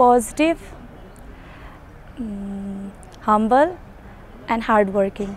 positive, um, humble and hardworking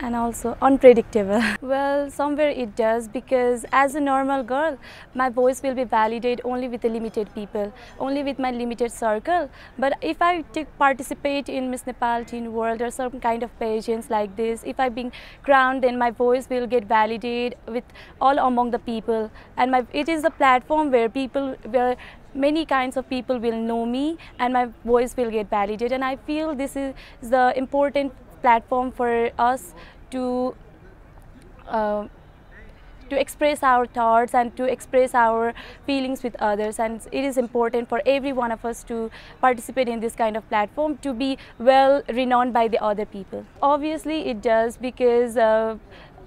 and also unpredictable. well, somewhere it does because as a normal girl, my voice will be validated only with the limited people, only with my limited circle. But if I take, participate in Miss Nepal Teen World or some kind of pageants like this, if I being crowned, then my voice will get validated with all among the people. And my, it is a platform where people, where many kinds of people will know me and my voice will get validated and i feel this is the important platform for us to uh, to express our thoughts and to express our feelings with others and it is important for every one of us to participate in this kind of platform to be well renowned by the other people obviously it does because uh,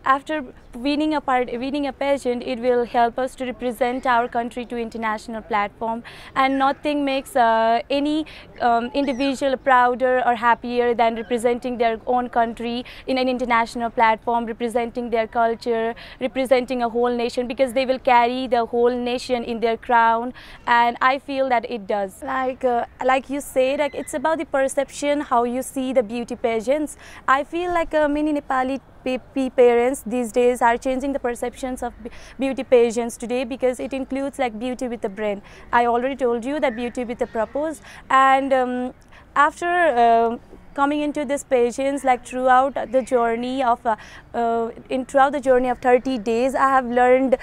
after winning a, part, winning a pageant, it will help us to represent our country to international platform. And nothing makes uh, any um, individual prouder or happier than representing their own country in an international platform, representing their culture, representing a whole nation, because they will carry the whole nation in their crown. And I feel that it does. Like, uh, like you said, like it's about the perception, how you see the beauty pageants. I feel like uh, many Nepali parents these days are changing the perceptions of beauty patients today because it includes like beauty with the brain. I already told you that beauty with the purpose and um, after uh, coming into this patience like throughout the journey of uh, uh, in throughout the journey of 30 days i have learned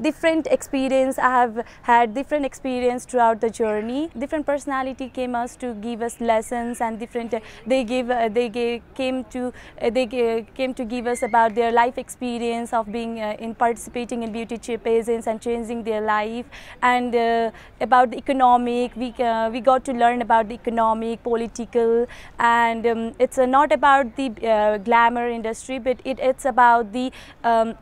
different experience i have had different experience throughout the journey different personality came us to give us lessons and different uh, they give uh, they gave, came to uh, they gave, came to give us about their life experience of being uh, in participating in beauty pageants and changing their life and about the economic we we got to learn about the economic political and and um, it's uh, not about the uh, glamour industry but it, it's about the um,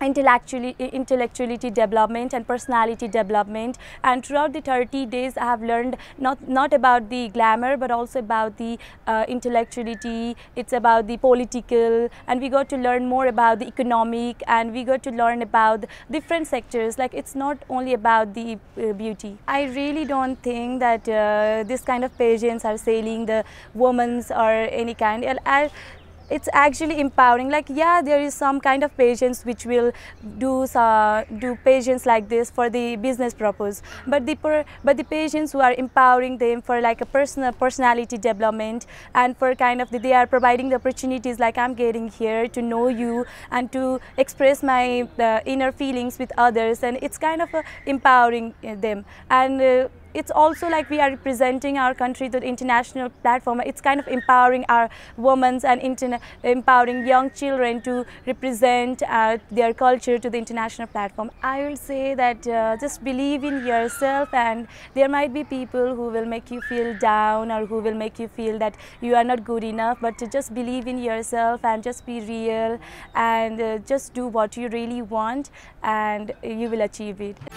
intellectually intellectuality development and personality development and throughout the 30 days i have learned not not about the glamour but also about the uh, intellectuality it's about the political and we got to learn more about the economic and we got to learn about different sectors like it's not only about the uh, beauty i really don't think that uh, this kind of pageants are selling the women's or any kind I, it's actually empowering like yeah there is some kind of patients which will do uh, do patients like this for the business purpose but the per, but the patients who are empowering them for like a personal personality development and for kind of the, they are providing the opportunities like i'm getting here to know you and to express my uh, inner feelings with others and it's kind of uh, empowering uh, them and uh, it's also like we are representing our country to the international platform. It's kind of empowering our women and empowering young children to represent uh, their culture to the international platform. I will say that uh, just believe in yourself and there might be people who will make you feel down or who will make you feel that you are not good enough but to just believe in yourself and just be real and uh, just do what you really want and you will achieve it.